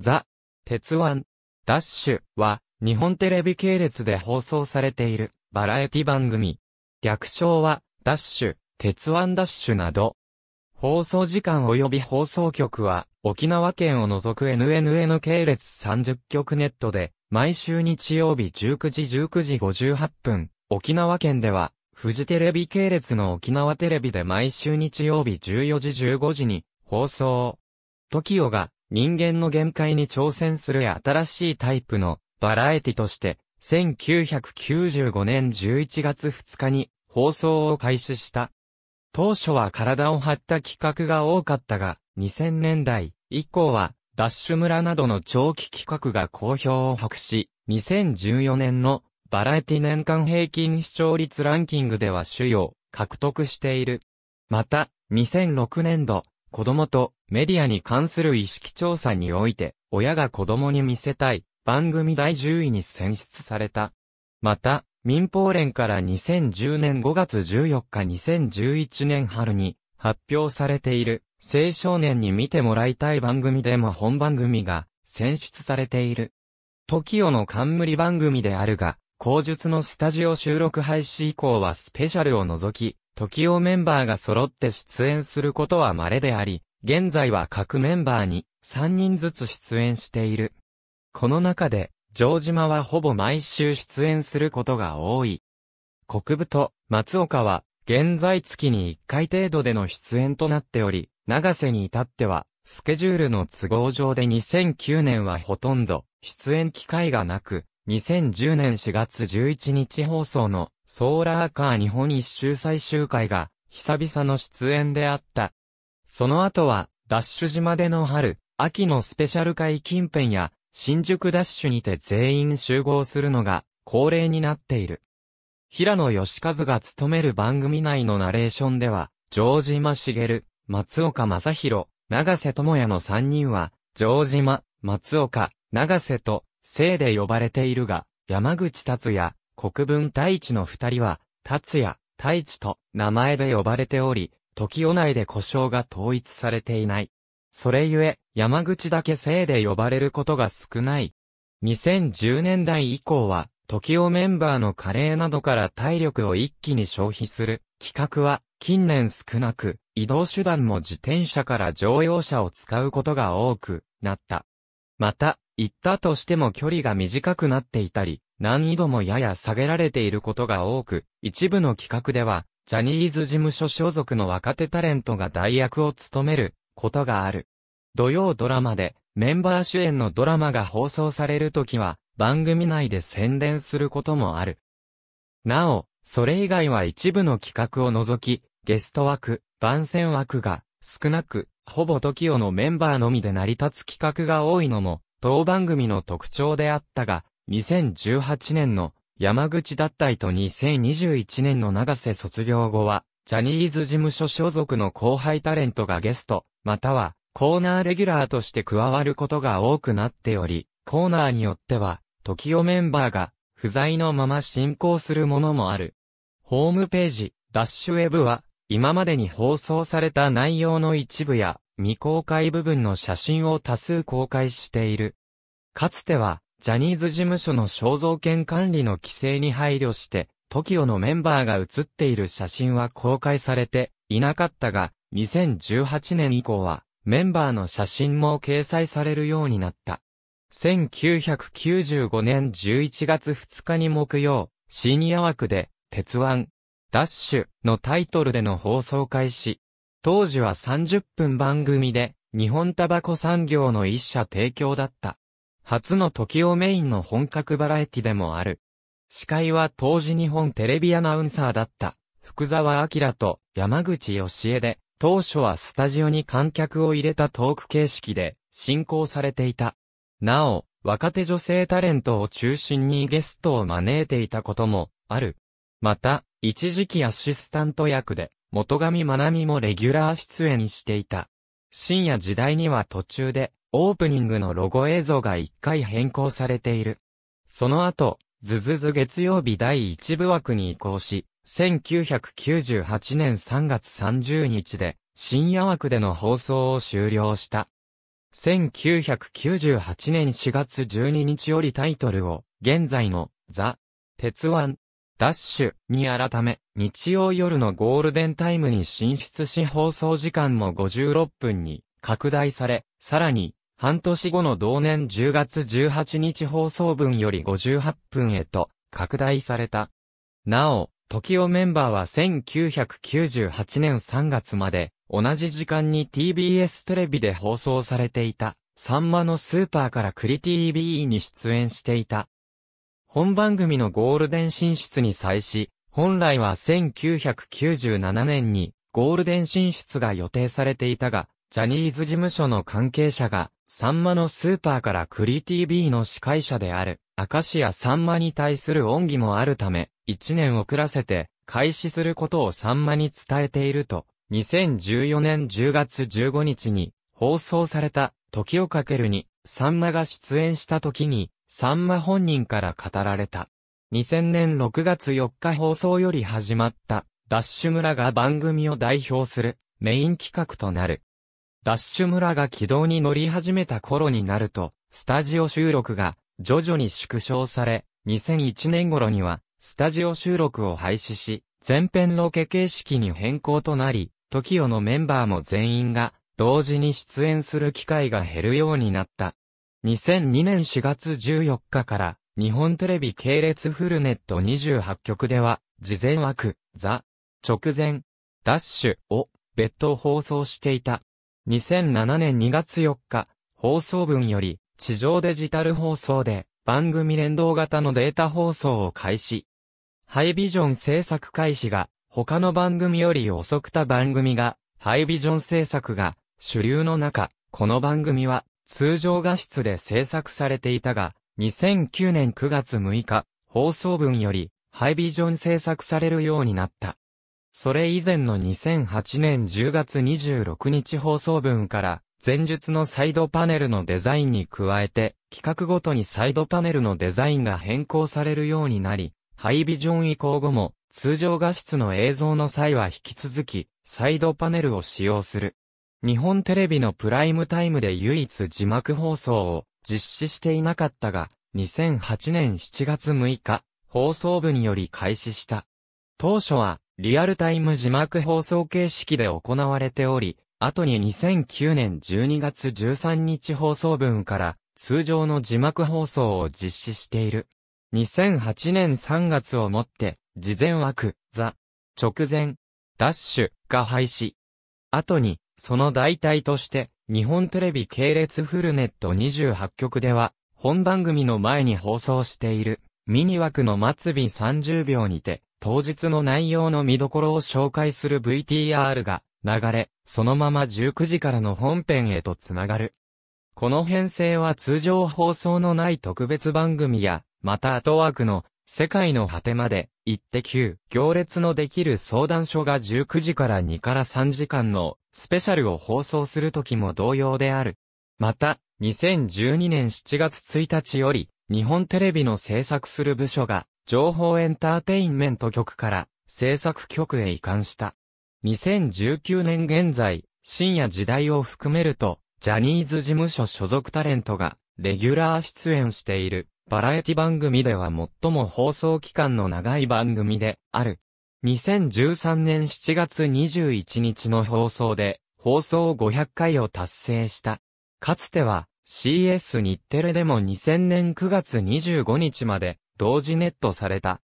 ザ・鉄腕、ダッシュは、日本テレビ系列で放送されている、バラエティ番組。略称は、ダッシュ、鉄腕ダッシュなど。放送時間及び放送局は、沖縄県を除く NNN 系列30局ネットで、毎週日曜日19時19時58分、沖縄県では、フジテレビ系列の沖縄テレビで毎週日曜日14時15時に、放送。トキオが人間の限界に挑戦する新しいタイプのバラエティとして、1995年11月2日に放送を開始した。当初は体を張った企画が多かったが、2000年代以降は、ダッシュ村などの長期企画が好評を博し、2014年のバラエティ年間平均視聴率ランキングでは主要獲得している。また、2006年度、子供とメディアに関する意識調査において、親が子供に見せたい番組第10位に選出された。また、民放連から2010年5月14日2011年春に発表されている青少年に見てもらいたい番組でも本番組が選出されている。TOKIO の冠番組であるが、口述のスタジオ収録廃止以降はスペシャルを除き、時をメンバーが揃って出演することは稀であり、現在は各メンバーに3人ずつ出演している。この中で、城島はほぼ毎週出演することが多い。国部と松岡は、現在月に1回程度での出演となっており、長瀬に至っては、スケジュールの都合上で2009年はほとんど出演機会がなく、2010年4月11日放送のソーラーカー日本一周最終回が、久々の出演であった。その後は、ダッシュ島での春、秋のスペシャル会近辺や、新宿ダッシュにて全員集合するのが、恒例になっている。平野義和が務める番組内のナレーションでは、城島茂、松岡正宏、長瀬智也の3人は、城島、松岡、長瀬と、姓で呼ばれているが、山口達也、国分太一の二人は、達也、太一と名前で呼ばれており、時代内で故障が統一されていない。それゆえ、山口だけ姓で呼ばれることが少ない。2010年代以降は、時代メンバーの加齢などから体力を一気に消費する企画は近年少なく、移動手段も自転車から乗用車を使うことが多くなった。また、行ったとしても距離が短くなっていたり、難易度もやや下げられていることが多く、一部の企画では、ジャニーズ事務所所属の若手タレントが代役を務めることがある。土曜ドラマでメンバー主演のドラマが放送されるときは番組内で宣伝することもある。なお、それ以外は一部の企画を除き、ゲスト枠、番宣枠が少なく、ほぼ TOKIO のメンバーのみで成り立つ企画が多いのも、当番組の特徴であったが、2018年の山口脱退と2021年の長瀬卒業後は、ジャニーズ事務所所属の後輩タレントがゲスト、またはコーナーレギュラーとして加わることが多くなっており、コーナーによっては、時をメンバーが不在のまま進行するものもある。ホームページ、ダッシュウェブは、今までに放送された内容の一部や、未公開部分の写真を多数公開している。かつては、ジャニーズ事務所の肖像権管理の規制に配慮して、TOKIO のメンバーが写っている写真は公開されていなかったが、2018年以降は、メンバーの写真も掲載されるようになった。1995年11月2日に木曜、深夜枠で、鉄腕、ダッシュのタイトルでの放送開始。当時は30分番組で、日本タバコ産業の一社提供だった。初の時をメインの本格バラエティでもある。司会は当時日本テレビアナウンサーだった、福沢明と山口義恵で、当初はスタジオに観客を入れたトーク形式で進行されていた。なお、若手女性タレントを中心にゲストを招いていたこともある。また、一時期アシスタント役で、元上まなみもレギュラー出演していた。深夜時代には途中で、オープニングのロゴ映像が1回変更されている。その後、ズズズ月曜日第1部枠に移行し、1998年3月30日で深夜枠での放送を終了した。1998年4月12日よりタイトルを現在のザ・鉄腕ダッシュに改め日曜夜のゴールデンタイムに進出し放送時間も56分に拡大され、さらに半年後の同年10月18日放送分より58分へと拡大された。なお、時をメンバーは1998年3月まで同じ時間に TBS テレビで放送されていた、サンマのスーパーからクリ TV に出演していた。本番組のゴールデン進出に際し、本来は1997年にゴールデン進出が予定されていたが、ジャニーズ事務所の関係者がサンマのスーパーからクリティ B の司会者である、アカシアサンマに対する恩義もあるため、1年遅らせて、開始することをサンマに伝えていると、2014年10月15日に、放送された、時をかけるに、サンマが出演した時に、サンマ本人から語られた。2000年6月4日放送より始まった、ダッシュ村が番組を代表する、メイン企画となる。ダッシュ村が軌道に乗り始めた頃になると、スタジオ収録が徐々に縮小され、2001年頃には、スタジオ収録を廃止し、全編ロケ形式に変更となり、TOKIO のメンバーも全員が、同時に出演する機会が減るようになった。2002年4月14日から、日本テレビ系列フルネット28局では、事前枠、ザ、直前、ダッシュを別途放送していた。2007年2月4日、放送分より、地上デジタル放送で、番組連動型のデータ放送を開始。ハイビジョン制作開始が、他の番組より遅くた番組が、ハイビジョン制作が、主流の中、この番組は、通常画質で制作されていたが、2009年9月6日、放送分より、ハイビジョン制作されるようになった。それ以前の2008年10月26日放送分から、前述のサイドパネルのデザインに加えて、企画ごとにサイドパネルのデザインが変更されるようになり、ハイビジョン移行後も、通常画質の映像の際は引き続き、サイドパネルを使用する。日本テレビのプライムタイムで唯一字幕放送を実施していなかったが、2008年7月6日、放送部により開始した。当初は、リアルタイム字幕放送形式で行われており、後に2009年12月13日放送分から通常の字幕放送を実施している。2008年3月をもって、事前枠、ザ、直前、ダッシュが廃止。後に、その代替として、日本テレビ系列フルネット28局では、本番組の前に放送している、ミニ枠の末尾30秒にて、当日の内容の見どころを紹介する VTR が流れ、そのまま19時からの本編へとつながる。この編成は通常放送のない特別番組や、また後枠の世界の果てまで、行って急行列のできる相談所が19時から2から3時間のスペシャルを放送するときも同様である。また、2012年7月1日より、日本テレビの制作する部署が、情報エンターテインメント局から制作局へ移管した。2019年現在、深夜時代を含めると、ジャニーズ事務所所属タレントが、レギュラー出演している、バラエティ番組では最も放送期間の長い番組で、ある。2013年7月21日の放送で、放送500回を達成した。かつては、CS 日テレでも2000年9月25日まで同時ネットされた。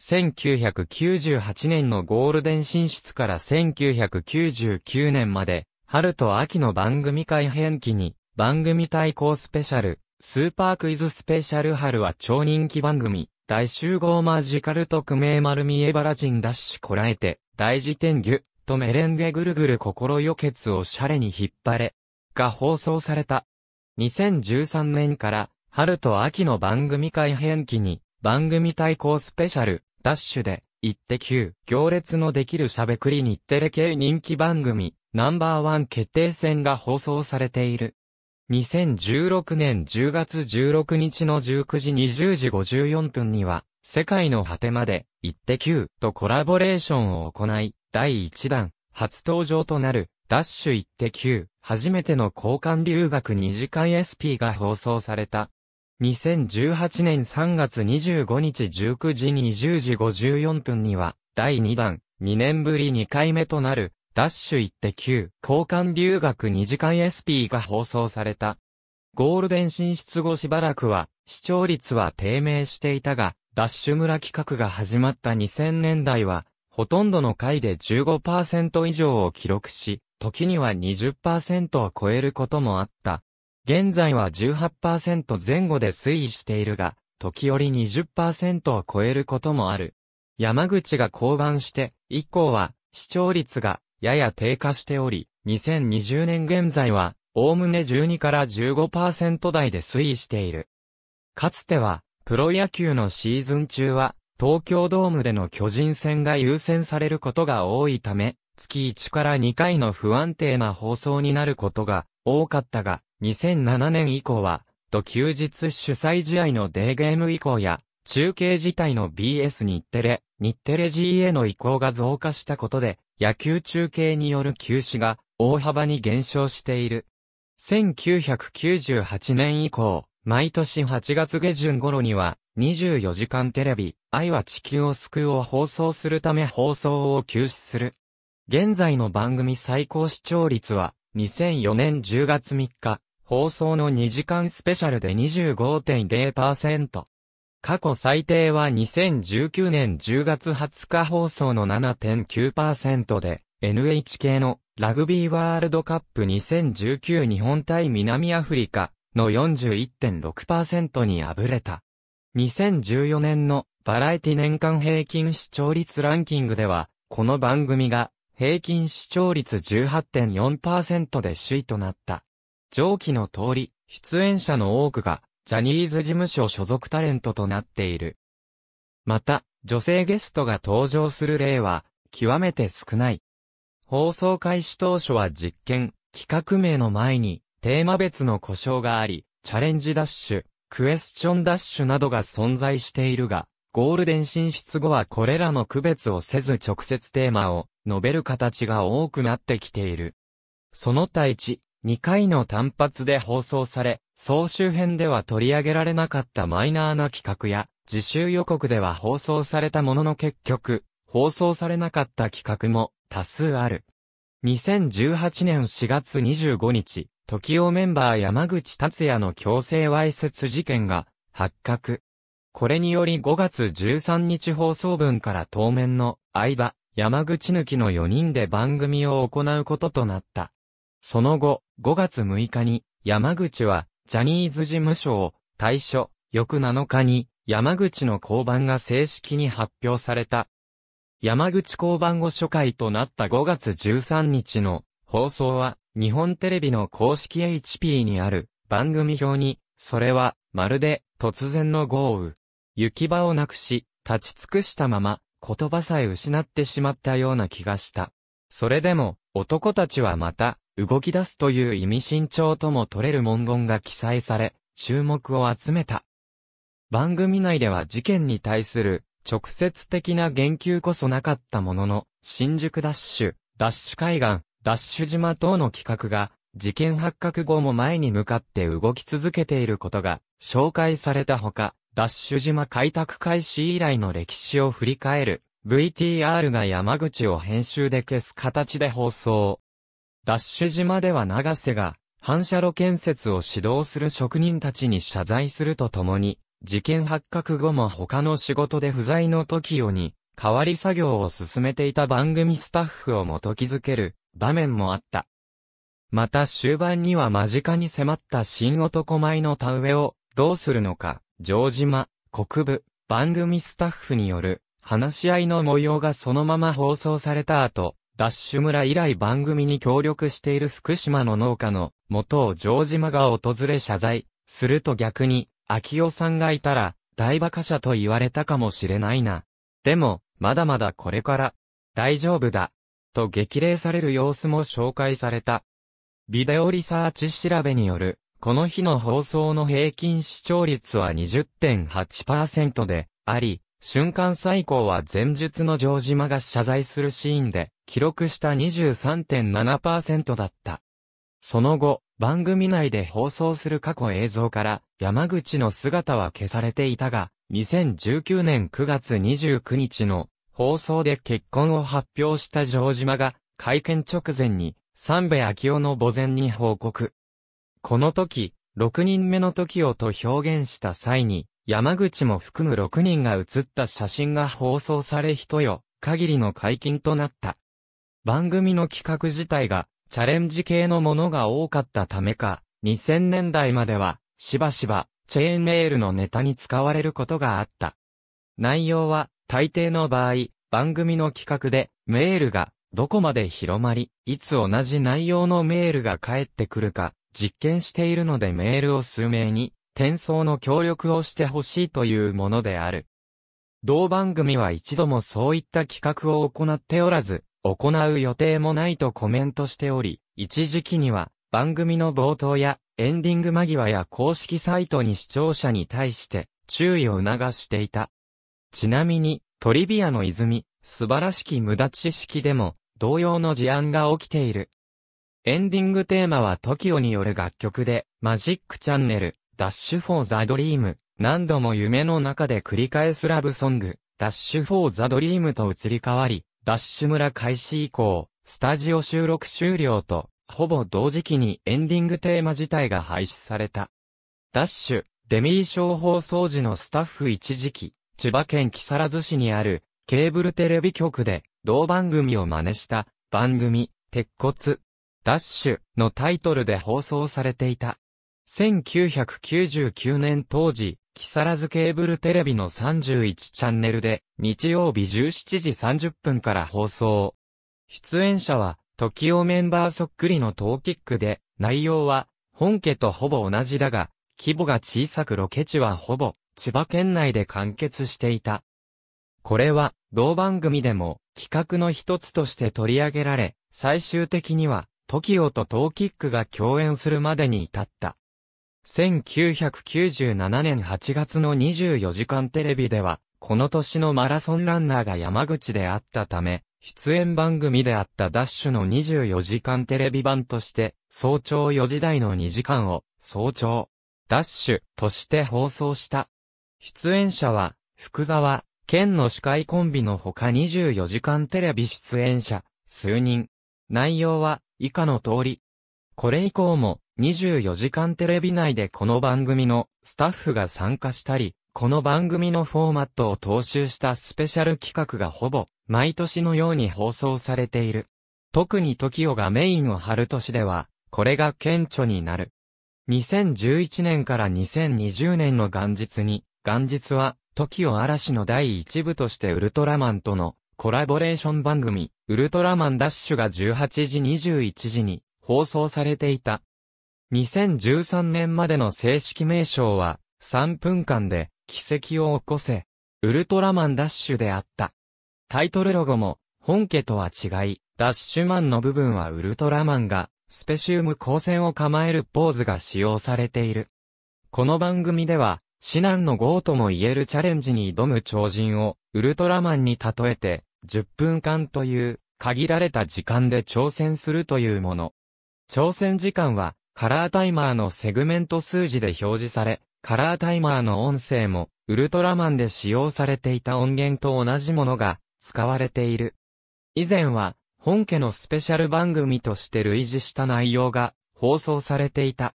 1998年のゴールデン進出から1999年まで、春と秋の番組改編期に、番組対抗スペシャル、スーパークイズスペシャル春は超人気番組、大集合マジカル特命丸見えバラ人ダッシュこらえて、大辞典牛、とメレンゲぐるぐる心よけつをシャレに引っ張れ、が放送された。2013年から、春と秋の番組改編期に、番組対抗スペシャル、ダッシュで、一手級、行列のできるしゃべくり日テレ系人気番組、ナンバーワン決定戦が放送されている。2016年10月16日の19時20時54分には、世界の果てまで、一ッテとコラボレーションを行い、第1弾、初登場となる、ダッシュ一ッテ初めての交換留学2時間 SP が放送された。2018年3月25日19時20時54分には、第2弾、2年ぶり2回目となる、ダッシュ1.9交換留学2時間 SP が放送された。ゴールデン進出後しばらくは、視聴率は低迷していたが、ダッシュ村企画が始まった2000年代は、ほとんどの回で15%以上を記録し、時には20%を超えることもあった。現在は18%前後で推移しているが、時折20%を超えることもある。山口が降板して以降は視聴率がやや低下しており、2020年現在はおおむね12から15%台で推移している。かつてはプロ野球のシーズン中は東京ドームでの巨人戦が優先されることが多いため、月1から2回の不安定な放送になることが多かったが、2007年以降は、土休日主催試合のデーゲーム以降や、中継自体の BS 日テレ、日テレ G a の移行が増加したことで、野球中継による休止が大幅に減少している。1998年以降、毎年8月下旬頃には、24時間テレビ、愛は地球を救うを放送するため放送を休止する。現在の番組最高視聴率は、2004年10月3日、放送の2時間スペシャルで25.0%。過去最低は2019年10月20日放送の7.9%で、NHK のラグビーワールドカップ2019日本対南アフリカの41.6%に敗れた。2014年のバラエティ年間平均視聴率ランキングでは、この番組が平均視聴率18.4%で首位となった。上記の通り、出演者の多くが、ジャニーズ事務所所属タレントとなっている。また、女性ゲストが登場する例は、極めて少ない。放送開始当初は実験、企画名の前に、テーマ別の故障があり、チャレンジダッシュ、クエスチョンダッシュなどが存在しているが、ゴールデン進出後はこれらの区別をせず直接テーマを述べる形が多くなってきている。その他1、2回の単発で放送され、総集編では取り上げられなかったマイナーな企画や、自習予告では放送されたものの結局、放送されなかった企画も多数ある。2018年4月25日、時をメンバー山口達也の強制わいせつ事件が発覚。これにより5月13日放送分から当面の相場、山口抜きの4人で番組を行うこととなった。その後、5月6日に、山口は、ジャニーズ事務所を、退所、翌7日に、山口の交番が正式に発表された。山口交番後初回となった5月13日の放送は、日本テレビの公式 HP にある番組表に、それは、まるで、突然の豪雨。行き場をなくし、立ち尽くしたまま、言葉さえ失ってしまったような気がした。それでも、男たちはまた、動き出すという意味慎重とも取れる文言が記載され、注目を集めた。番組内では事件に対する直接的な言及こそなかったものの、新宿ダッシュ、ダッシュ海岸、ダッシュ島等の企画が、事件発覚後も前に向かって動き続けていることが紹介されたほか、ダッシュ島開拓開始以来の歴史を振り返る VTR が山口を編集で消す形で放送。ダッシュ島では長瀬が、反射炉建設を指導する職人たちに謝罪するとともに、事件発覚後も他の仕事で不在の時よに、代わり作業を進めていた番組スタッフをもときづける場面もあった。また終盤には間近に迫った新男前の田植えをどうするのか、城島、国部、番組スタッフによる話し合いの模様がそのまま放送された後、ダッシュ村以来番組に協力している福島の農家の元を城島が訪れ謝罪、すると逆に、秋夫さんがいたら、大馬鹿者と言われたかもしれないな。でも、まだまだこれから、大丈夫だ、と激励される様子も紹介された。ビデオリサーチ調べによる、この日の放送の平均視聴率は20.8%であり、瞬間最高は前述の城島が謝罪するシーンで、記録した23.7%だった。その後、番組内で放送する過去映像から山口の姿は消されていたが、2019年9月29日の放送で結婚を発表した城島が会見直前に三部昭夫の墓前に報告。この時、6人目の時をと表現した際に、山口も含む6人が写った写真が放送され人よ、限りの解禁となった。番組の企画自体が、チャレンジ系のものが多かったためか、2000年代までは、しばしば、チェーンメールのネタに使われることがあった。内容は、大抵の場合、番組の企画で、メールが、どこまで広まり、いつ同じ内容のメールが返ってくるか、実験しているのでメールを数名に、転送の協力をしてほしいというものである。同番組は一度もそういった企画を行っておらず、行う予定もないとコメントしており、一時期には番組の冒頭やエンディング間際や公式サイトに視聴者に対して注意を促していた。ちなみに、トリビアの泉、素晴らしき無駄知識でも、同様の事案が起きている。エンディングテーマは TOKIO による楽曲で、マジックチャンネル、ダッシュフォーザドリーム、何度も夢の中で繰り返すラブソング、ダッシュフォーザドリームと移り変わり、ダッシュ村開始以降、スタジオ収録終了と、ほぼ同時期にエンディングテーマ自体が廃止された。ダッシュ、デミー賞放送時のスタッフ一時期、千葉県木更津市にある、ケーブルテレビ局で、同番組を真似した、番組、鉄骨、ダッシュのタイトルで放送されていた。1999年当時、木更津ケーブルテレビの31チャンネルで、日曜日17時30分から放送。出演者は、時をメンバーそっくりのトーキックで、内容は、本家とほぼ同じだが、規模が小さくロケ地はほぼ、千葉県内で完結していた。これは、同番組でも、企画の一つとして取り上げられ、最終的には、トキオとトーキックが共演するまでに至った。1997年8月の24時間テレビでは、この年のマラソンランナーが山口であったため、出演番組であったダッシュの24時間テレビ版として、早朝4時台の2時間を、早朝、ダッシュとして放送した。出演者は、福沢、県の司会コンビのほか24時間テレビ出演者、数人。内容は、以下の通り。これ以降も、24時間テレビ内でこの番組のスタッフが参加したり、この番組のフォーマットを踏襲したスペシャル企画がほぼ毎年のように放送されている。特に TOKIO がメインを張る年では、これが顕著になる。2011年から2020年の元日に、元日は、TOKIO 嵐の第1部としてウルトラマンとのコラボレーション番組、ウルトラマンダッシュが18時21時に放送されていた。2013年までの正式名称は、3分間で、奇跡を起こせ、ウルトラマンダッシュであった。タイトルロゴも、本家とは違い、ダッシュマンの部分はウルトラマンが、スペシウム光線を構えるポーズが使用されている。この番組では、至難の号とも言えるチャレンジに挑む超人を、ウルトラマンに例えて、10分間という、限られた時間で挑戦するというもの。挑戦時間は、カラータイマーのセグメント数字で表示され、カラータイマーの音声も、ウルトラマンで使用されていた音源と同じものが、使われている。以前は、本家のスペシャル番組として類似した内容が、放送されていた。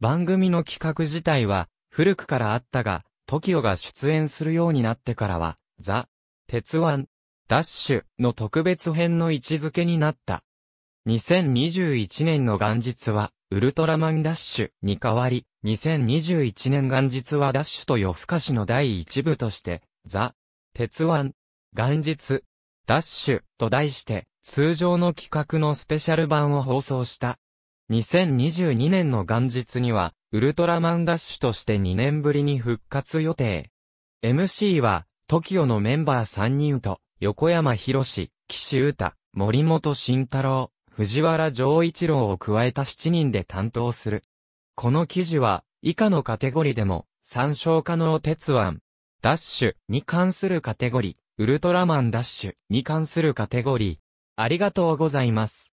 番組の企画自体は、古くからあったが、TOKIO が出演するようになってからは、ザ・鉄腕、ダッシュの特別編の位置づけになった。2021年の元日は、ウルトラマンダッシュに代わり、2021年元日はダッシュと夜更かしの第一部として、ザ・鉄腕、元日、ダッシュと題して、通常の企画のスペシャル版を放送した。2022年の元日には、ウルトラマンダッシュとして2年ぶりに復活予定。MC は、TOKIO のメンバー3人と、横山博士、岸優太、森本慎太郎。藤原丈一郎を加えた7人で担当する。この記事は、以下のカテゴリでも、参照可能鉄腕、ダッシュに関するカテゴリ、ウルトラマンダッシュに関するカテゴリ、ありがとうございます。